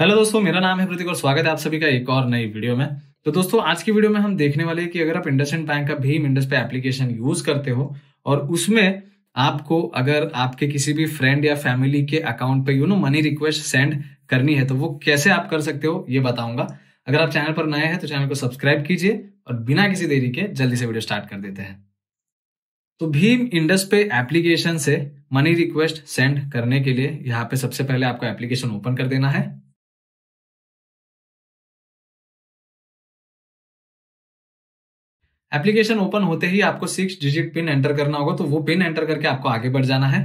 hello दोस्तों मेरा नाम है प्रतीक और स्वागत है आप सभी का एक और नई वीडियो में तो दोस्तों आज की वीडियो में हम देखने वाले हैं कि अगर आप इंडस्ट बैंक का भीम इंडस पे एप्लीकेशन यूज करते हो और उसमें आपको अगर आपके किसी भी फ्रेंड या फैमिली के अकाउंट पे you know money request send करनी है तो वो कैसे आप कर सकते हो ये बताऊंगा अगर आप चैनल पर नए हैं तो चैनल को सब्सक्राइब कीजिए और बिना किसी देरी के जल्दी से वीडियो स्टार्ट कर देते हैं तो भीम इंडस पे एप्लीकेशन से मनी रिक्वेस्ट सेंड करने के लिए यहाँ पे सबसे पहले आपको एप्लीकेशन ओपन कर देना है एप्लीकेशन ओपन होते ही आपको सिक्स डिजिट पिन एंटर करना होगा तो वो पिन एंटर करके आपको आगे बढ़ जाना है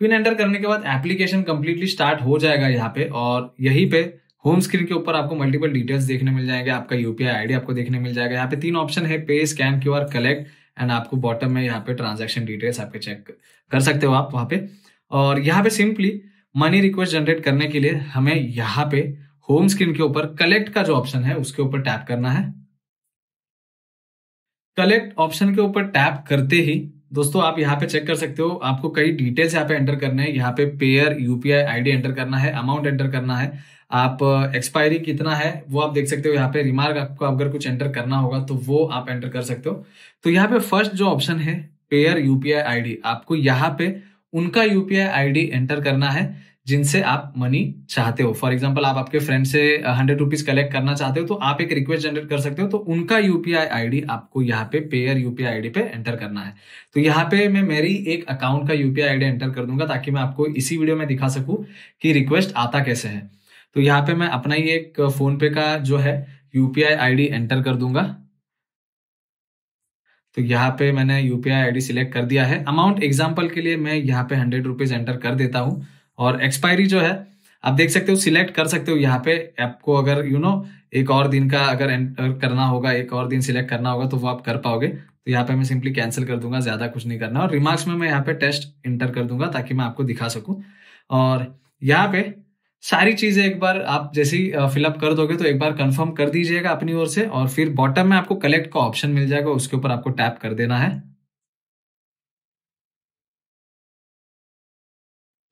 पिन एंटर करने के बाद एप्लीकेशन कंप्लीटली स्टार्ट हो जाएगा यहाँ पे और यहीं पे होम स्क्रीन के ऊपर आपको मल्टीपल डिटेल्स देखने मिल जाएंगे आपका यूपीआई आईडी आपको देखने मिल जाएगा यहाँ पे तीन ऑप्शन है pay scan Q R collect and आपको बॉटम में यहाँ पे ट्रांजेक्शन डिटेल्स आपके चेक कर सकते हो आप वहाँ पे और यहाँ पे सिंपली मनी रिक्वेस्ट जनरेट करने के लिए हमें यहाँ पे होम स्क्रीन के ऊपर कलेक्ट का जो ऑप्शन है उसके ऊपर टैप करना है कलेक्ट ऑप्शन के ऊपर टैप करते ही दोस्तों आप यहाँ पे चेक कर सकते हो आपको कई डिटेल्स यहाँ पे एंटर करने हैं यहाँ पे पेयर यूपीआई आईडी एंटर करना है अमाउंट एंटर करना है आप एक्सपायरी uh, कितना है वो आप देख सकते हो यहाँ पे रिमार्क आपको अगर कुछ एंटर करना होगा तो वो आप एंटर कर सकते हो तो यहाँ पे फर्स्ट जो ऑप्शन है पेयर यूपीआई आईडी आपको यहाँ पे उनका यूपीआई आईडी एंटर करना है जिनसे आप मनी चाहते हो फॉर एग्जाम्पल आप आपके फ्रेंड से हंड्रेड रुपीज कलेक्ट करना चाहते हो तो आप एक रिक्वेस्ट जनरेट कर सकते हो तो उनका यूपीआई आईडी आपको यहाँ पे पेयर यूपीआई आईडी पे एंटर करना है तो यहाँ पे मैं मेरी एक अकाउंट का यूपीआई आईडी एंटर कर दूंगा ताकि मैं आपको इसी वीडियो में दिखा सकूँ कि रिक्वेस्ट आता कैसे है तो यहाँ पे मैं अपना ही एक फोन पे का जो है यूपीआई आईडी एंटर कर दूंगा तो यहाँ पे मैंने यूपीआई आईडी सिलेक्ट कर दिया है अमाउंट एग्जाम्पल के लिए मैं यहाँ पे हंड्रेड रुपीज एंटर कर देता हूँ और एक्सपायरी जो है आप देख सकते हो सिलेक्ट कर सकते हो यहाँ पे आपको अगर यू you नो know, एक और दिन का अगर एंटर करना होगा एक और दिन सिलेक्ट करना होगा तो वो आप कर पाओगे तो यहाँ पे मैं सिंपली कैंसिल कर दूंगा ज्यादा कुछ नहीं करना और रिमार्क्स में मैं यहाँ पे टेस्ट इंटर कर दूंगा ताकि मैं आपको दिखा सकूँ और यहाँ पे सारी चीजें एक बार आप जैसे ही फिलअप uh, कर दोगे तो एक बार कंफर्म कर दीजिएगा अपनी ओर से और फिर बॉटम में आपको कलेक्ट का ऑप्शन मिल जाएगा उसके ऊपर आपको टैप कर देना है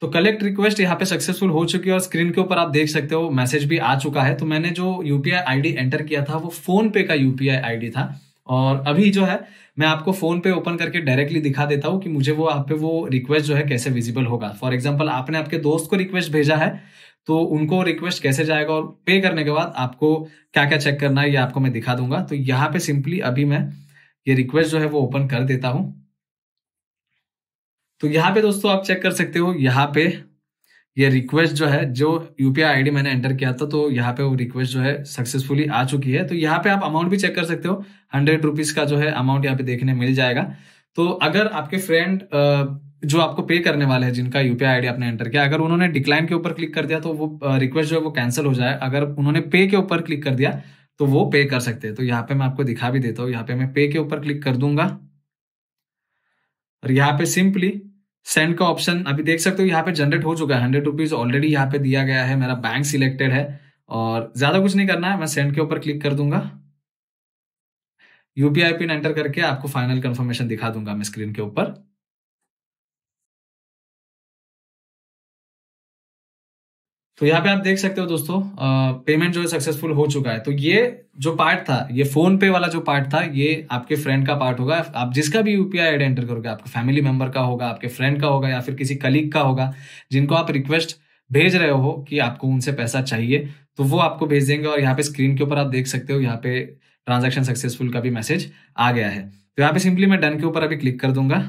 तो कलेक्ट रिक्वेस्ट यहाँ पे सक्सेसफुल हो चुकी है और स्क्रीन के ऊपर आप देख सकते हो मैसेज भी आ चुका है तो मैंने जो यूपीआई आईडी एंटर किया था वो फोन पे का यूपीआई आईडी था और अभी जो है मैं आपको फोन पे ओपन करके डायरेक्टली दिखा देता हूँ कि मुझे वो आप पे वो रिक्वेस्ट जो है कैसे विजिबल होगा फॉर एग्जाम्पल आपने आपके दोस्त को रिक्वेस्ट भेजा है तो उनको रिक्वेस्ट कैसे जाएगा और पे करने के बाद आपको क्या क्या चेक करना है ये आपको मैं दिखा दूंगा तो यहाँ पे सिंपली अभी मैं ये रिक्वेस्ट जो है वो ओपन कर देता हूँ तो यहाँ पे दोस्तों आप चेक कर सकते हो यहाँ पे ये रिक्वेस्ट जो है जो यूपीआई आईडी मैंने एंटर किया था तो यहाँ पे वो रिक्वेस्ट जो है सक्सेसफुली आ चुकी है तो यहाँ पे आप अमाउंट भी चेक कर सकते हो हंड्रेड रुपीज का जो है अमाउंट यहाँ पे देखने मिल जाएगा तो अगर आपके फ्रेंड जो आपको पे करने वाले हैं जिनका यूपीआई आईडी आपने एंटर किया अगर उन्होंने डिक्लाइन के ऊपर क्लिक कर दिया तो वो रिक्वेस्ट जो है वो कैंसिल हो जाए अगर उन्होंने पे के ऊपर क्लिक कर दिया तो वो पे कर सकते हैं तो यहाँ पे मैं आपको दिखा भी देता हूँ यहाँ पे मैं पे के ऊपर क्लिक कर दूंगा और यहाँ पे सिंपली सेंड का ऑप्शन अभी देख सकते हो यहाँ पे जनरेट हो चुका है हंड्रेड रुपीज ऑलरेडी यहाँ पे दिया गया है मेरा बैंक सिलेक्टेड है और ज्यादा कुछ नहीं करना है मैं सेंड के ऊपर क्लिक कर दूंगा यूपीआई पिन एंटर करके आपको फाइनल कंफर्मेशन दिखा दूंगा मैं स्क्रीन के ऊपर तो यहाँ पे आप देख सकते हो दोस्तों पेमेंट जो है सक्सेसफुल हो चुका है तो ये जो पार्ट था ये फोन पे वाला जो पार्ट था ये आपके फ्रेंड का पार्ट होगा आप जिसका भी यूपीआई आईडी एंटर करोगे आपके फैमिली मेंबर का होगा आपके फ्रेंड का होगा या फिर किसी कलीग का होगा जिनको आप रिक्वेस्ट भेज रहे हो कि आपको उनसे पैसा चाहिए तो वो आपको भेज देंगे और यहाँ पे स्क्रीन के ऊपर आप देख सकते हो यहाँ पे ट्रांजेक्शन सक्सेसफुल का भी मैसेज आ गया है तो यहाँ पे सिंपली मैं डन के ऊपर अभी क्लिक कर दूंगा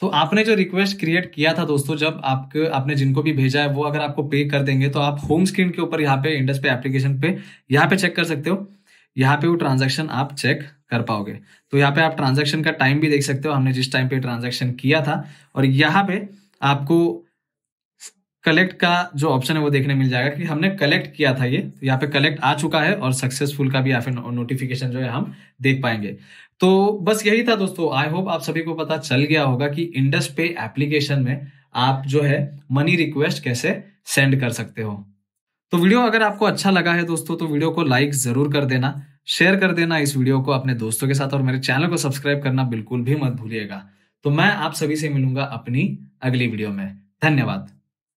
तो आपने जो रिक्वेस्ट क्रिएट किया था दोस्तों जब आपके आपने जिनको भी भेजा है वो अगर आपको पे कर देंगे तो आप होम स्क्रीन के ऊपर यहाँ पे इंडस पे एप्लीकेशन पे यहाँ पे चेक कर सकते हो यहाँ पे वो ट्रांजेक्शन आप चेक कर पाओगे तो यहाँ पे आप ट्रांजेक्शन का टाइम भी देख सकते हो हमने जिस टाइम पे ट्रांजेक्शन किया था और यहाँ पे आपको कलेक्ट का जो ऑप्शन है वो देखने मिल जाएगा कि हमने कलेक्ट किया था ये तो यहाँ पे कलेक्ट आ चुका है और सक्सेसफुल का भी या फिर नोटिफिकेशन जो है हम देख पाएंगे तो बस यही था दोस्तों आई होप आप सभी को पता चल गया होगा कि इंडस पे एप्लीकेशन में आप जो है मनी रिक्वेस्ट कैसे सेंड कर सकते हो तो वीडियो अगर आपको अच्छा लगा है दोस्तों तो वीडियो को लाइक जरूर कर देना शेयर कर देना इस वीडियो को अपने दोस्तों के साथ और मेरे चैनल को सब्सक्राइब करना बिल्कुल भी मत भूलिएगा तो मैं आप सभी से मिलूंगा अपनी अगली वीडियो में धन्यवाद